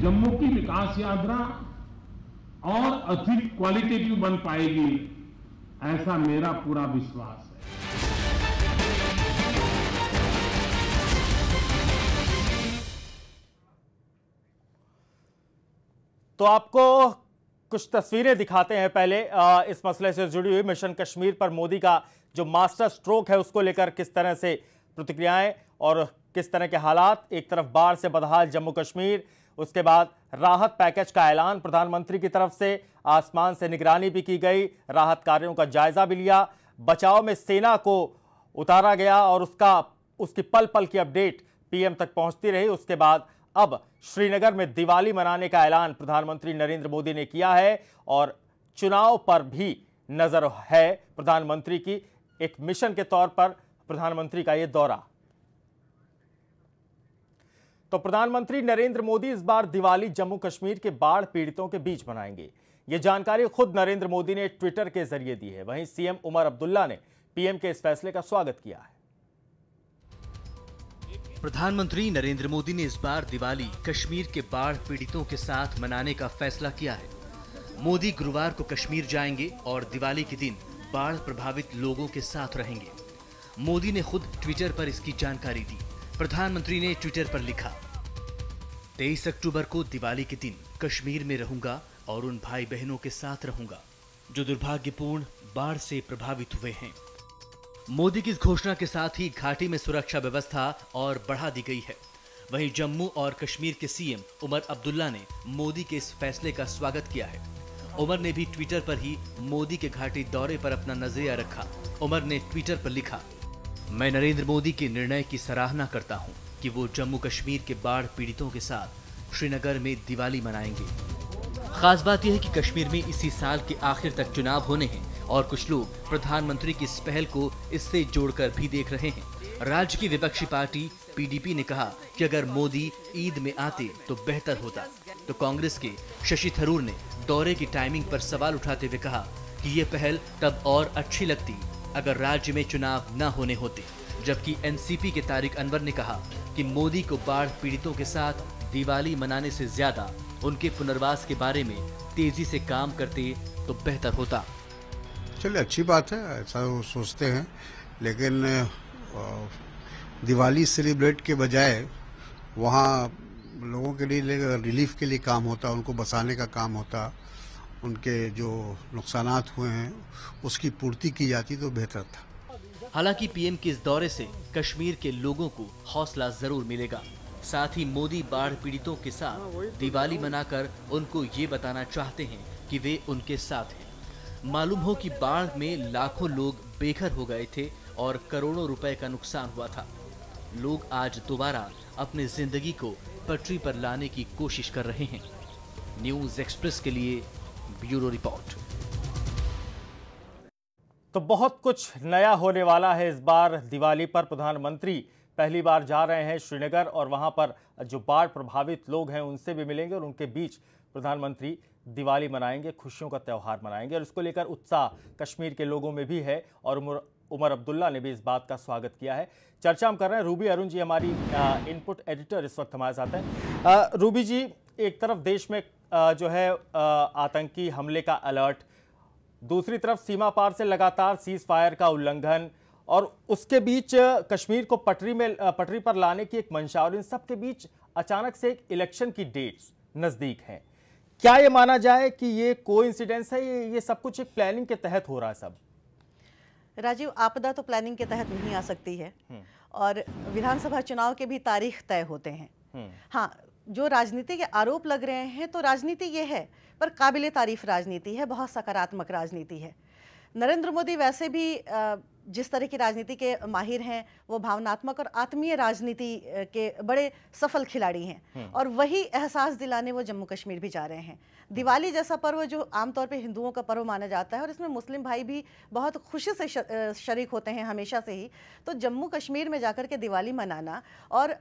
जम्मू की विकास यात्रा और अधिक क्वालिटेटिव बन पाएगी ऐसा मेरा पूरा विश्वास है तो आपको कुछ तस्वीरें दिखाते हैं पहले इस मसले से जुड़ी हुई मिशन कश्मीर पर मोदी का जो मास्टर स्ट्रोक है उसको लेकर किस तरह से प्रतिक्रियाएं और किस तरह के हालात एक तरफ बाढ़ से बदहाल जम्मू कश्मीर उसके बाद राहत पैकेज का ऐलान प्रधानमंत्री की तरफ से आसमान से निगरानी भी की गई राहत कार्यों का जायजा भी लिया बचाव में सेना को उतारा गया और उसका उसकी पल पल की अपडेट पीएम तक पहुंचती रही उसके बाद अब श्रीनगर में दिवाली मनाने का ऐलान प्रधानमंत्री नरेंद्र मोदी ने किया है और चुनाव पर भी नजर है प्रधानमंत्री की एक मिशन के तौर पर प्रधानमंत्री का ये दौरा तो प्रधानमंत्री नरेंद्र मोदी इस बार दिवाली जम्मू कश्मीर के बाढ़ पीड़ितों के बीच मनाएंगे ये जानकारी खुद नरेंद्र मोदी ने ट्विटर के जरिए दी है वहीं सीएम उमर अब्दुल्ला ने पीएम के इस फैसले का स्वागत किया है प्रधानमंत्री नरेंद्र मोदी ने इस बार दिवाली कश्मीर के बाढ़ पीड़ितों के साथ मनाने का फैसला किया है मोदी गुरुवार को कश्मीर जाएंगे और दिवाली के दिन बाढ़ प्रभावित लोगों के साथ रहेंगे मोदी ने खुद ट्विटर पर इसकी जानकारी दी प्रधानमंत्री ने ट्विटर पर लिखा तेईस अक्टूबर को दिवाली के दिन कश्मीर में रहूंगा और उन भाई बहनों के साथ रहूंगा जो दुर्भाग्यपूर्ण बाढ़ से प्रभावित हुए हैं मोदी की इस घोषणा के साथ ही घाटी में सुरक्षा व्यवस्था और बढ़ा दी गई है वहीं जम्मू और कश्मीर के सीएम उमर अब्दुल्ला ने मोदी के इस फैसले का स्वागत किया है उमर ने भी ट्विटर पर ही मोदी के घाटी दौरे पर अपना नजरिया रखा उमर ने ट्विटर पर लिखा मैं नरेंद्र मोदी के निर्णय की सराहना करता हूं कि वो जम्मू कश्मीर के बाढ़ पीड़ितों के साथ श्रीनगर में दिवाली मनाएंगे खास बात यह है कि कश्मीर में इसी साल के आखिर तक चुनाव होने हैं और कुछ लोग प्रधानमंत्री की इस पहल को इससे जोड़कर भी देख रहे हैं राज्य की विपक्षी पार्टी पीडीपी ने कहा कि अगर मोदी ईद में आते तो बेहतर होता तो कांग्रेस के शशि थरूर ने दौरे की टाइमिंग पर सवाल उठाते हुए कहा कि ये पहल तब और अच्छी लगती अगर राज्य में चुनाव न होने होते जबकि एनसीपी के तारिक अनवर ने कहा कि मोदी को बाढ़ पीड़ितों के साथ दिवाली मनाने से ज्यादा उनके पुनर्वास के बारे में तेजी से काम करते तो बेहतर होता चलिए अच्छी बात है ऐसा सोचते हैं लेकिन दिवाली सेलिब्रेट के बजाय वहाँ लोगों के लिए रिलीफ के लिए काम होता उनको बसाने का काम होता उनके जो नुकसान हुए हैं उसकी पूर्ति की जाती तो बेहतर था हालांकि पीएम के इस दौरे से कश्मीर के लोगों को हौसला जरूर मिलेगा साथ ही मोदी बाढ़ पीड़ितों के साथ दिवाली मनाकर उनको ये बताना चाहते हैं कि वे उनके साथ हैं मालूम हो कि बाढ़ में लाखों लोग बेघर हो गए थे और करोड़ों रुपए का नुकसान हुआ था लोग आज दोबारा अपने जिंदगी को पटरी पर लाने की कोशिश कर रहे हैं न्यूज एक्सप्रेस के लिए ब्यूरो रिपोर्ट तो बहुत कुछ नया होने वाला है इस बार दिवाली पर प्रधानमंत्री पहली बार जा रहे हैं श्रीनगर और वहां पर जो बाढ़ प्रभावित लोग हैं उनसे भी मिलेंगे और उनके बीच प्रधानमंत्री दिवाली मनाएंगे खुशियों का त्यौहार मनाएंगे और इसको लेकर उत्साह कश्मीर के लोगों में भी है और उमर उमर अब्दुल्ला ने भी इस बात का स्वागत किया है चर्चा हम कर रहे हैं रूबी अरुण जी हमारी इनपुट एडिटर इस वक्त हमारे साथ हैं रूबी जी एक तरफ देश में जो है आतंकी हमले का अलर्ट दूसरी तरफ सीमा पार से लगातार सीज फायर का उल्लंघन और उसके बीच कश्मीर को पटरी में पटरी पर लाने की एक मंशा और इन सब के बीच अचानक से एक इलेक्शन की डेट्स नज़दीक हैं क्या ये माना जाए कि ये को है ये, ये सब कुछ एक प्लानिंग के तहत हो रहा है सब राजीव आपदा तो प्लानिंग के तहत नहीं आ सकती है हम्म। और विधानसभा चुनाव के भी तारीख तय होते हैं हम्म। हाँ जो राजनीति के आरोप लग रहे हैं तो राजनीति ये है पर काबिल तारीफ राजनीति है बहुत सकारात्मक राजनीति है नरेंद्र मोदी वैसे भी जिस तरह की राजनीति के माहिर हैं वो भावनात्मक और आत्मीय राजनीति के बड़े सफल खिलाड़ी हैं हम्म। और वही एहसास दिलाने वो जम्मू कश्मीर भी जा रहे हैं हम्म। दिवाली जैसा पर्व जो आमतौर पे हिंदुओं का पर्व माना जाता है और इसमें मुस्लिम भाई भी बहुत खुशी से शरीक होते हैं हमेशा से ही तो जम्मू कश्मीर में जाकर के दिवाली मनाना और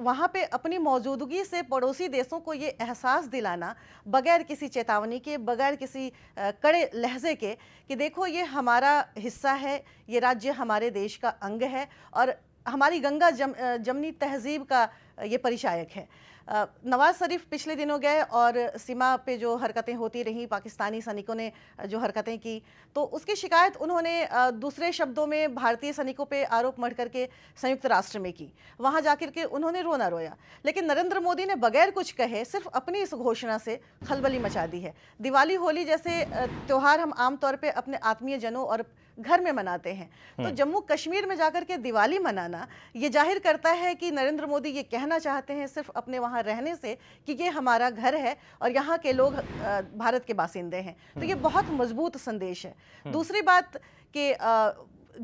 वहाँ पे अपनी मौजूदगी से पड़ोसी देशों को ये एहसास दिलाना बगैर किसी चेतावनी के बगैर किसी कड़े लहजे के कि देखो ये हमारा हिस्सा है ये राज्य हमारे देश का अंग है और हमारी गंगा जम जमनी तहजीब का ये परिचायक है नवाज शरीफ पिछले दिनों गए और सीमा पे जो हरकतें होती रहीं पाकिस्तानी सैनिकों ने जो हरकतें की तो उसकी शिकायत उन्होंने दूसरे शब्दों में भारतीय सैनिकों पे आरोप मढ़ करके संयुक्त राष्ट्र में की वहाँ जाकर के उन्होंने रोना रोया लेकिन नरेंद्र मोदी ने बगैर कुछ कहे सिर्फ अपनी इस घोषणा से खलबली मचा दी है दिवाली होली जैसे त्यौहार हम आमतौर पर अपने आत्मीय जनों और घर में मनाते हैं तो हम्म। जम्मू कश्मीर में जाकर के दिवाली मनाना ये जाहिर करता है कि नरेंद्र मोदी ये कहना चाहते हैं सिर्फ अपने वहाँ रहने से कि ये हमारा घर है और यहाँ के लोग हम्म। भारत के बासिंदे हैं तो ये हम्म। बहुत मजबूत संदेश है दूसरी बात कि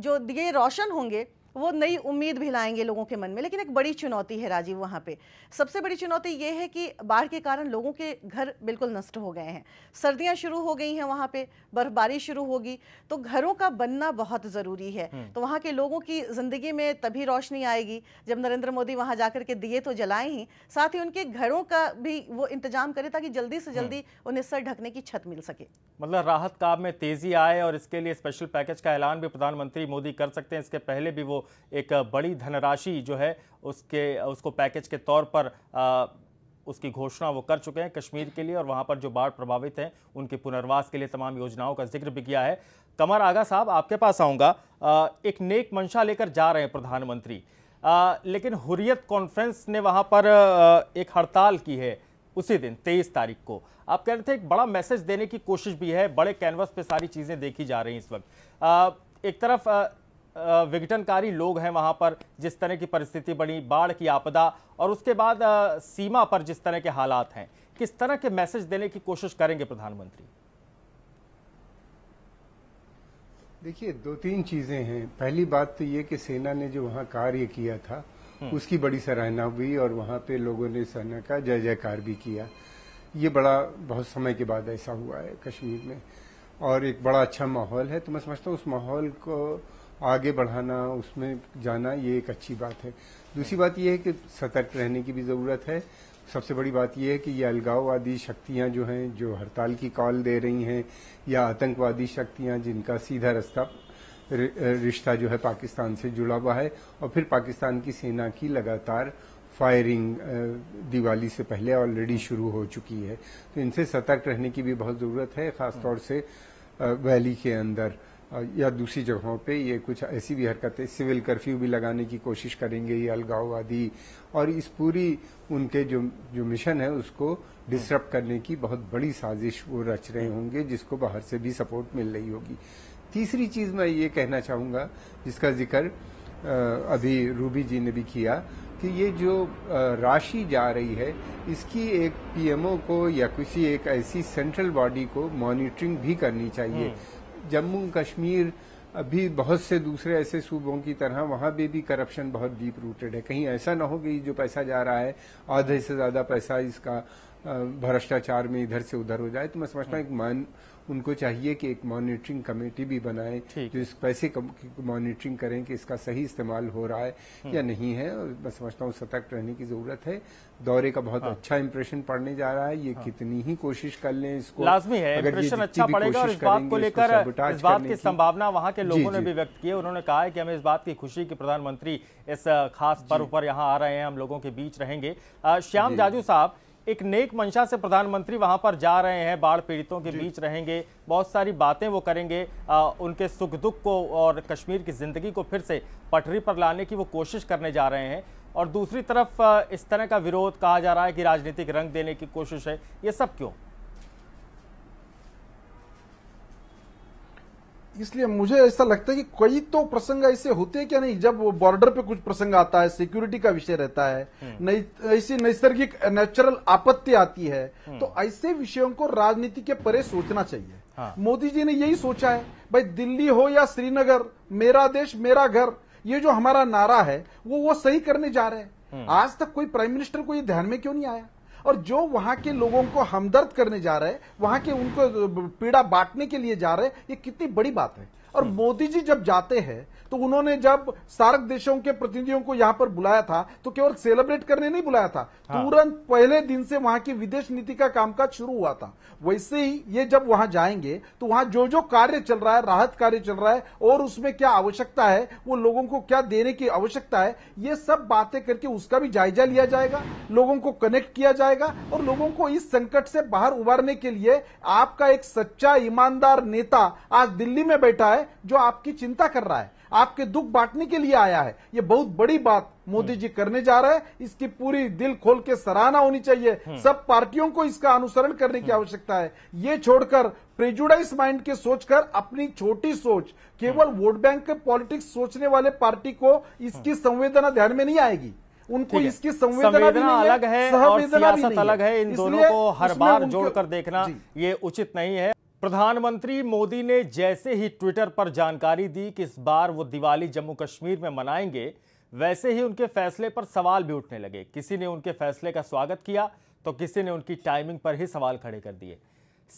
जो दिए रोशन होंगे वो नई उम्मीद भी लाएंगे लोगों के मन में लेकिन एक बड़ी चुनौती है राजीव वहाँ पे सबसे बड़ी चुनौती ये है कि बाढ़ के कारण लोगों के घर बिल्कुल नष्ट हो गए हैं सर्दियाँ शुरू हो गई हैं वहाँ पे बर्फबारी शुरू होगी तो घरों का बनना बहुत ज़रूरी है हम्म। तो वहाँ के लोगों की ज़िंदगी में तभी रोशनी आएगी जब नरेंद्र मोदी वहाँ जा के दिए तो जलाएं ही साथ ही उनके घरों का भी वो इंतजाम करें ताकि जल्दी से जल्दी हम्म। उन्हें सर ढकने की छत मिल सके मतलब राहत काम में तेज़ी आए और इसके लिए स्पेशल पैकेज का ऐलान भी प्रधानमंत्री मोदी कर सकते हैं इसके पहले भी वो एक बड़ी धनराशि जो है उसके उसको पैकेज के तौर पर आ, उसकी घोषणा वो कर चुके हैं कश्मीर के लिए और वहाँ पर जो बाढ़ प्रभावित हैं उनके पुनर्वास के लिए तमाम योजनाओं का जिक्र भी किया है कमर आगा साहब आपके पास आऊँगा एक नेक मंशा लेकर जा रहे हैं प्रधानमंत्री लेकिन हुरियत कॉन्फ्रेंस ने वहाँ पर एक हड़ताल की है उसी दिन तेईस तारीख को आप कह रहे थे एक बड़ा मैसेज देने की कोशिश भी है बड़े कैनवस पे सारी चीज़ें देखी जा रही हैं इस वक्त एक तरफ विघटनकारी लोग हैं वहाँ पर जिस तरह की परिस्थिति बनी बाढ़ की आपदा और उसके बाद सीमा पर जिस तरह के हालात हैं किस तरह के मैसेज देने की कोशिश करेंगे प्रधानमंत्री देखिए दो तीन चीजें हैं पहली बात तो ये कि सेना ने जो वहाँ कार्य किया था हम्म। उसकी बड़ी सराहना हुई और वहाँ पे लोगों ने सेना का जय जयकार भी किया ये बड़ा बहुत समय के बाद ऐसा हुआ है कश्मीर में और एक बड़ा अच्छा माहौल है तो मैं समझता हूँ उस माहौल को आगे बढ़ाना उसमें जाना ये एक अच्छी बात है दूसरी बात यह है कि सतर्क रहने की भी ज़रूरत है सबसे बड़ी बात यह है कि ये अलगाववादी शक्तियां जो हैं जो हड़ताल की कॉल दे रही हैं या आतंकवादी शक्तियां जिनका सीधा रास्ता रिश्ता जो है पाकिस्तान से जुड़ा हुआ है और फिर पाकिस्तान की सेना की लगातार फायरिंग दिवाली से पहले ऑलरेडी शुरू हो चुकी है तो इनसे सतर्क रहने की भी बहुत ज़रूरत है खासतौर से वैली के अंदर या दूसरी जगहों पे ये कुछ ऐसी भी हरकतें सिविल कर्फ्यू भी लगाने की कोशिश करेंगे ये अलगाव आदि और इस पूरी उनके जो जो मिशन है उसको डिस्टर्ब करने की बहुत बड़ी साजिश वो रच रहे होंगे जिसको बाहर से भी सपोर्ट मिल रही होगी तीसरी चीज मैं ये कहना चाहूंगा जिसका जिक्र अभी रूबी जी ने भी किया कि ये जो राशि जा रही है इसकी एक पीएमओ को या किसी एक ऐसी सेंट्रल बॉडी को मॉनिटरिंग भी करनी चाहिए हम्म। जम्मू कश्मीर अभी बहुत से दूसरे ऐसे सूबों की तरह वहां भी भी करप्शन बहुत डीप रूटेड है कहीं ऐसा ना हो कि जो पैसा जा रहा है आधे से ज्यादा पैसा इसका भ्रष्टाचार में इधर से उधर हो जाए तो मैं समझता हूँ एक मान उनको चाहिए कि एक मॉनिटरिंग कमेटी भी बनाए जो इस पैसे मॉनिटरिंग करें कि इसका सही इस्तेमाल हो रहा है हम्म। या नहीं है और मैं समझता हूँ सतर्क रहने की जरूरत है दौरे का बहुत हाँ। अच्छा इम्प्रेशन पड़ने जा रहा है ये हाँ। कितनी ही कोशिश कर लें इसको लाजमी है इम्प्रेशन अच्छा पड़ेगा और इस बात को लेकर इस बात की संभावना वहाँ के लोगों ने भी व्यक्त की है उन्होंने कहा है कि हमें इस बात की खुशी की प्रधानमंत्री इस खास पर्व पर यहाँ आ रहे हैं हम लोगों के बीच रहेंगे श्याम जाजू साहब एक नेक मंशा से प्रधानमंत्री वहां पर जा रहे हैं बाढ़ पीड़ितों के बीच रहेंगे बहुत सारी बातें वो करेंगे आ, उनके सुख दुख को और कश्मीर की ज़िंदगी को फिर से पटरी पर लाने की वो कोशिश करने जा रहे हैं और दूसरी तरफ इस तरह का विरोध कहा जा रहा है कि राजनीतिक रंग देने की कोशिश है ये सब क्यों इसलिए मुझे ऐसा लगता है कि कई तो प्रसंग ऐसे होते हैं क्या नहीं जब बॉर्डर पे कुछ प्रसंग आता है सिक्योरिटी का विषय रहता है हम्म। ऐसी नैसर्गिक नेचुरल आपत्ति आती है हम्म। तो ऐसे विषयों को राजनीति के परे सोचना चाहिए हाँ। मोदी जी ने यही सोचा है भाई दिल्ली हो या श्रीनगर मेरा देश मेरा घर ये जो हमारा नारा है वो वो सही करने जा रहे हैं हम्म। आज तक कोई प्राइम मिनिस्टर को ये ध्यान में क्यों नहीं आया और जो वहां के लोगों को हमदर्द करने जा रहे हैं वहां के उनको पीड़ा बांटने के लिए जा रहे हैं ये कितनी बड़ी बात है और हम्म। मोदी जी जब जाते हैं तो उन्होंने जब सार्क देशों के प्रतिनिधियों को यहां पर बुलाया था तो केवल सेलिब्रेट करने नहीं बुलाया था हाँ। तुरंत पहले दिन से वहां की विदेश नीति का कामकाज शुरू हुआ था वैसे ही ये जब वहां जाएंगे तो वहां जो जो कार्य चल रहा है राहत कार्य चल रहा है और उसमें क्या आवश्यकता है वो लोगों को क्या देने की आवश्यकता है ये सब बातें करके उसका भी जायजा लिया जाएगा लोगों को कनेक्ट किया जाएगा और लोगों को इस संकट से बाहर उबारने के लिए आपका एक सच्चा ईमानदार नेता आज दिल्ली में बैठा है जो आपकी चिंता कर रहा है आपके दुख बांटने के लिए आया है ये बहुत बड़ी बात मोदी जी करने जा रहे हैं इसकी पूरी दिल खोल के सराहना होनी चाहिए हम्म। सब पार्टियों को इसका अनुसरण करने की हम्म। आवश्यकता है ये छोड़कर प्रेजुडाइज माइंड के सोचकर अपनी छोटी सोच केवल हम्म। वोट बैंक के पॉलिटिक्स सोचने वाले पार्टी को इसकी संवेदना ध्यान में नहीं आएगी उनको इसकी संवेदना अलग है और सियासत अलग है इन दोनों को हर बार जोड़कर देखना ये उचित नहीं है प्रधानमंत्री मोदी ने जैसे ही ट्विटर पर जानकारी दी कि इस बार वो दिवाली जम्मू कश्मीर में मनाएंगे वैसे ही उनके फैसले पर सवाल भी उठने लगे किसी ने उनके फैसले का स्वागत किया तो किसी ने उनकी टाइमिंग पर ही सवाल खड़े कर दिए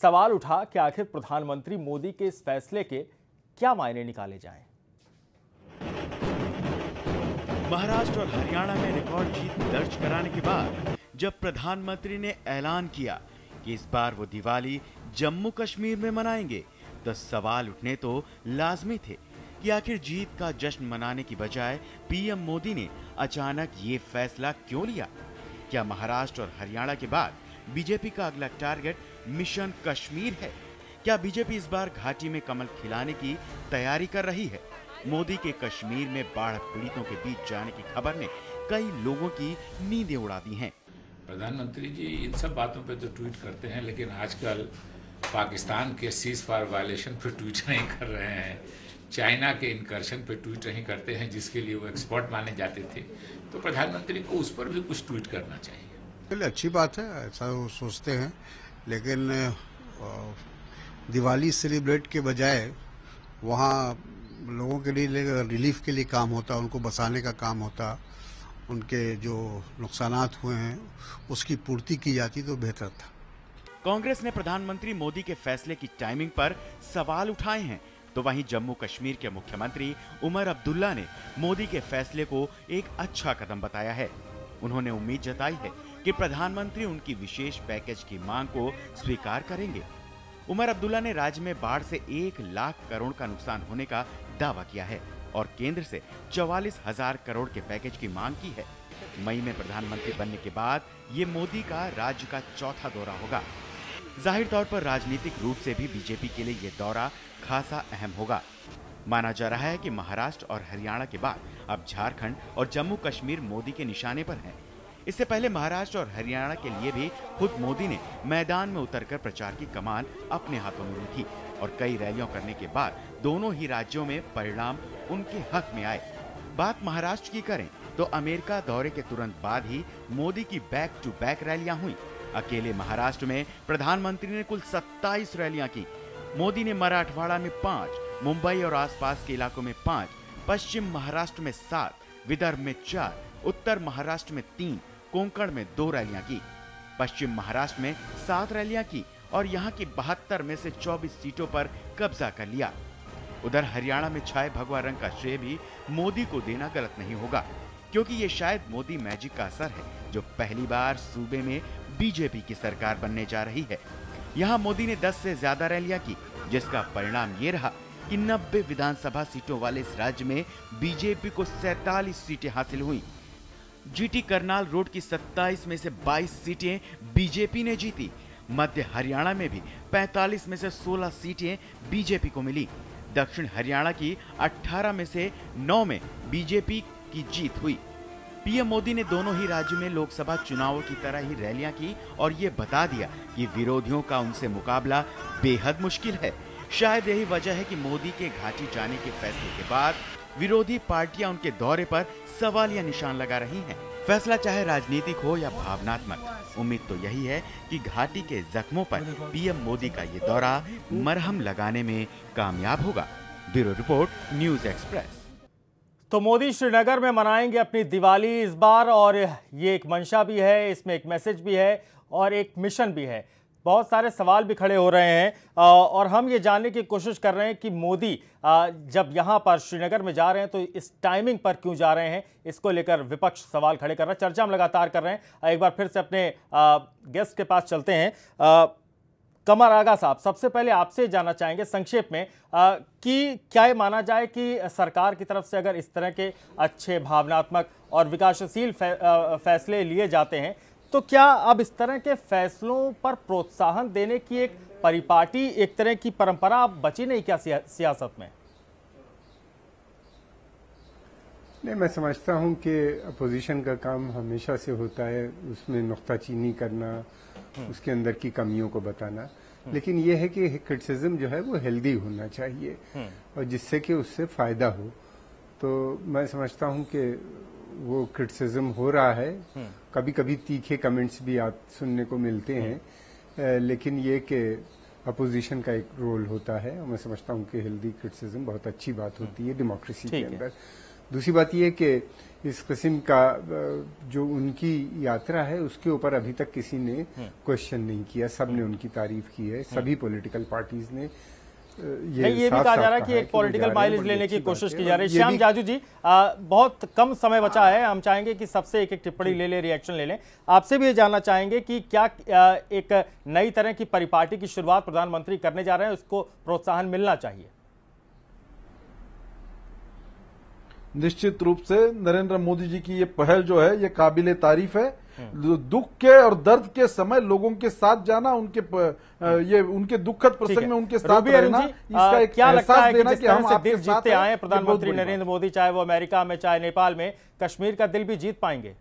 सवाल उठा कि आखिर प्रधानमंत्री मोदी के इस फैसले के क्या मायने निकाले जाएं? महाराष्ट्र और हरियाणा में रिकॉर्ड जीत दर्ज कराने के बाद जब प्रधानमंत्री ने ऐलान किया कि इस बार वो दिवाली जम्मू कश्मीर में मनाएंगे तो सवाल उठने तो लाजमी थे कि आखिर जीत का जश्न मनाने की बजाय पीएम मोदी ने अचानक ये फैसला क्यों लिया क्या महाराष्ट्र और हरियाणा के बाद बीजेपी का अगला टारगेट मिशन कश्मीर है क्या बीजेपी इस बार घाटी में कमल खिलाने की तैयारी कर रही है मोदी के कश्मीर में बाढ़ पीड़ितों के बीच जाने की खबर ने कई लोगों की नींदें उड़ा दी हैं प्रधानमंत्री जी इन सब बातों पर तो ट्वीट करते हैं लेकिन आजकल पाकिस्तान के सीज फायर वायलेशन पर ट्वीट नहीं कर रहे हैं चाइना के इनकर्शन पर ट्वीट नहीं करते हैं जिसके लिए वो एक्सपर्ट माने जाते थे तो प्रधानमंत्री को उस पर भी कुछ ट्वीट करना चाहिए चलिए अच्छी बात है ऐसा वो सोचते हैं लेकिन दिवाली सेलिब्रेट के बजाय वहाँ लोगों के लिए रिलीफ के लिए काम होता उनको बसाने का काम होता उनके जो नुकसान हुए हैं उसकी पूर्ति की जाती तो बेहतर था कांग्रेस ने प्रधानमंत्री मोदी के फैसले की टाइमिंग पर सवाल उठाए हैं तो वहीं जम्मू कश्मीर के मुख्यमंत्री उमर अब्दुल्ला ने मोदी के फैसले को एक अच्छा कदम बताया है उन्होंने उम्मीद जताई है कि प्रधानमंत्री उनकी विशेष पैकेज की मांग को स्वीकार करेंगे उमर अब्दुल्ला ने राज्य में बाढ़ से एक लाख करोड़ का नुकसान होने का दावा किया है और केंद्र से चौवालीस हजार करोड़ के पैकेज की मांग की है मई में प्रधानमंत्री बनने के बाद ये मोदी का राज्य का चौथा दौरा होगा जाहिर तौर पर राजनीतिक रूप से भी बीजेपी के लिए ये दौरा खासा अहम होगा माना जा रहा है कि महाराष्ट्र और हरियाणा के बाद अब झारखंड और जम्मू कश्मीर मोदी के निशाने पर हैं। इससे पहले महाराष्ट्र और हरियाणा के लिए भी खुद मोदी ने मैदान में उतरकर प्रचार की कमान अपने हाथों में ली थी और कई रैलियों करने के बाद दोनों ही राज्यों में परिणाम उनके हक में आए बात महाराष्ट्र की करें तो अमेरिका दौरे के तुरंत बाद ही मोदी की बैक टू बैक रैलियां हुई अकेले महाराष्ट्र में प्रधानमंत्री ने कुल 27 रैलियां की मोदी ने मराठवाड़ा में पांच मुंबई और आसपास के इलाकों में पांच पश्चिम महाराष्ट्र में सात विदर्भ में चार उत्तर महाराष्ट्र में तीन कोंकण में दो रैलियां की पश्चिम महाराष्ट्र में सात रैलियां की और यहां की बहत्तर में से 24 सीटों पर कब्जा कर लिया उधर हरियाणा में छाए भगवा रंग का श्रेय भी मोदी को देना गलत नहीं होगा क्योंकि ये शायद मोदी मैजिक का असर है जो पहली बार सूबे में बीजेपी की सरकार बनने जा रही है यहाँ मोदी ने 10 से ज्यादा रैलियां की जिसका परिणाम ये रहा कि 90 विधानसभा सीटों वाले इस राज्य में बीजेपी को सैतालीस सीटें हासिल हुई जीटी करनाल रोड की 27 में से 22 सीटें बीजेपी ने जीती मध्य हरियाणा में भी 45 में से 16 सीटें बीजेपी को मिली दक्षिण हरियाणा की 18 में से 9 में बीजेपी की जीत हुई पीएम मोदी ने दोनों ही राज्य में लोकसभा चुनावों की तरह ही रैलियां की और ये बता दिया कि विरोधियों का उनसे मुकाबला बेहद मुश्किल है शायद यही वजह है कि मोदी के घाटी जाने के फैसले के बाद विरोधी पार्टियां उनके दौरे पर सवाल या निशान लगा रही हैं। फैसला चाहे राजनीतिक हो या भावनात्मक उम्मीद तो यही है कि घाटी के जख्मों पर पीएम मोदी का ये दौरा मरहम लगाने में कामयाब होगा ब्यूरो रिपोर्ट न्यूज एक्सप्रेस तो मोदी श्रीनगर में मनाएंगे अपनी दिवाली इस बार और ये एक मंशा भी है इसमें एक मैसेज भी है और एक मिशन भी है बहुत सारे सवाल भी खड़े हो रहे हैं और हम ये जानने की कोशिश कर रहे हैं कि मोदी जब यहाँ पर श्रीनगर में जा रहे हैं तो इस टाइमिंग पर क्यों जा रहे हैं इसको लेकर विपक्ष सवाल खड़े कर रहा है चर्चा हम लगातार कर रहे हैं एक बार फिर से अपने गेस्ट के पास चलते हैं कमर आगा साहब सबसे पहले आपसे जानना चाहेंगे संक्षेप में आ, कि क्या ये माना जाए कि सरकार की तरफ से अगर इस तरह के अच्छे भावनात्मक और विकासशील फै, फैसले लिए जाते हैं तो क्या अब इस तरह के फैसलों पर प्रोत्साहन देने की एक परिपाटी एक तरह की परंपरा आप बची नहीं क्या सियासत में नहीं मैं समझता हूँ कि अपोजिशन का काम हमेशा से होता है उसमें नुकताचीनी करना हम्म। उसके अंदर की कमियों को बताना हम्म। लेकिन ये है कि क्रिटिसिज्म जो है वो हेल्दी होना चाहिए हम्म। और जिससे कि उससे फायदा हो तो मैं समझता हूँ कि वो क्रिटिसिज्म हो रहा है हम्म। कभी कभी तीखे कमेंट्स भी आप सुनने को मिलते हैं लेकिन ये कि अपोजिशन का एक रोल होता है और मैं समझता हूँ कि हेल्दी क्रिटिसिज्म बहुत अच्छी बात होती है डेमोक्रेसी के अंदर दूसरी बात यह कि इस किस्म का जो उनकी यात्रा है उसके ऊपर अभी तक किसी ने क्वेश्चन हम्म। नहीं किया सब ने हम्म। उनकी तारीफ की है हम्म। सभी पॉलिटिकल पार्टीज ने ये, ये भी कहा जा रहा है कि एक पॉलिटिकल माइलेज लेने की कोशिश की जा रही है श्याम जाजू जी आ, बहुत कम समय बचा है हम चाहेंगे कि सबसे एक एक टिप्पणी ले लें रिएक्शन ले लें आपसे भी ये जानना चाहेंगे कि क्या एक नई तरह की परिपाटी की शुरुआत प्रधानमंत्री करने जा रहे हैं उसको प्रोत्साहन मिलना चाहिए निश्चित रूप से नरेंद्र मोदी जी की ये पहल जो है ये काबिल तारीफ है हम्म। दुख के और दर्द के समय लोगों के साथ जाना उनके प, हम्म। ये उनके दुखद प्रसंग में उनके साथ रहना इसका एक क्या लगता है कि, कि हम दिल जीतते आए प्रधानमंत्री नरेंद्र मोदी चाहे वो अमेरिका में चाहे नेपाल में कश्मीर का दिल भी जीत पाएंगे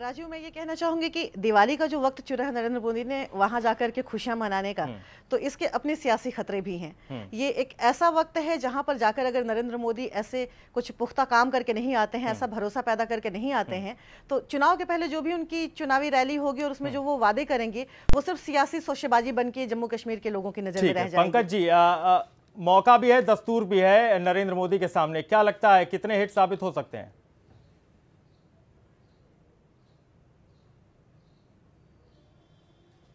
राजीव मैं ये कहना चाहूंगी कि दिवाली का जो वक्त चुना है नरेंद्र मोदी ने वहां जाकर के खुशियाँ मनाने का हम्म। तो इसके अपने सियासी खतरे भी हैं हम्म। ये एक ऐसा वक्त है जहाँ पर जाकर अगर नरेंद्र मोदी ऐसे कुछ पुख्ता काम करके नहीं आते हैं हम्म। ऐसा भरोसा पैदा करके नहीं आते हैं तो चुनाव के पहले जो भी उनकी चुनावी रैली होगी और उसमें जो वो वादे करेंगे वो सिर्फ सियासी सोशेबाजी बन के जम्मू कश्मीर के लोगों की नजर में रह जाए पंकज जी मौका भी है दस्तूर भी है नरेंद्र मोदी के सामने क्या लगता है कितने हिट साबित हो सकते हैं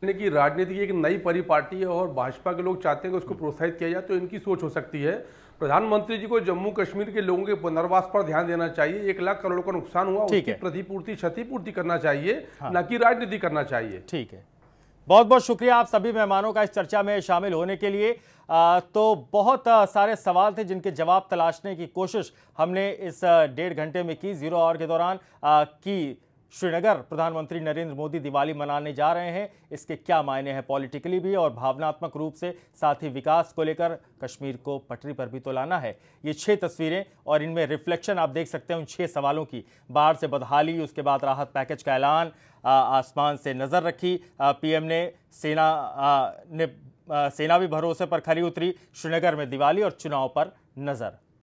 यानी की राजनीति एक नई परिपाटी है और भाजपा के लोग चाहते हैं कि उसको प्रोत्साहित किया जाए तो इनकी सोच हो सकती है प्रधानमंत्री जी को जम्मू कश्मीर के लोगों के पुनर्वास पर ध्यान देना चाहिए एक लाख करोड़ का नुकसान हुआ उसकी प्रतिपूर्ति क्षतिपूर्ति करना चाहिए हाँ। न कि राजनीति करना चाहिए ठीक है बहुत बहुत शुक्रिया आप सभी मेहमानों का इस चर्चा में शामिल होने के लिए आ, तो बहुत आ, सारे सवाल थे जिनके जवाब तलाशने की कोशिश हमने इस डेढ़ घंटे में की जीरो आवर के दौरान आ, की श्रीनगर प्रधानमंत्री नरेंद्र मोदी दिवाली मनाने जा रहे हैं इसके क्या मायने हैं पॉलिटिकली भी और भावनात्मक रूप से साथ ही विकास को लेकर कश्मीर को पटरी पर भी तो लाना है ये छह तस्वीरें और इनमें रिफ्लेक्शन आप देख सकते हैं उन छह सवालों की बाढ़ से बदहाली उसके बाद राहत पैकेज का ऐलान आसमान से नज़र रखी पीएम ने सेना आ, ने आ, सेना भी भरोसे पर खरी उतरी श्रीनगर में दिवाली और चुनाव पर नज़र